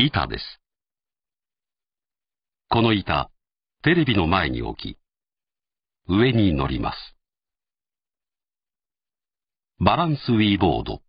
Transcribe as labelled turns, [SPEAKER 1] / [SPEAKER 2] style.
[SPEAKER 1] 板です。この板、テレビの前に置き、上に乗ります。バランスウィーボード。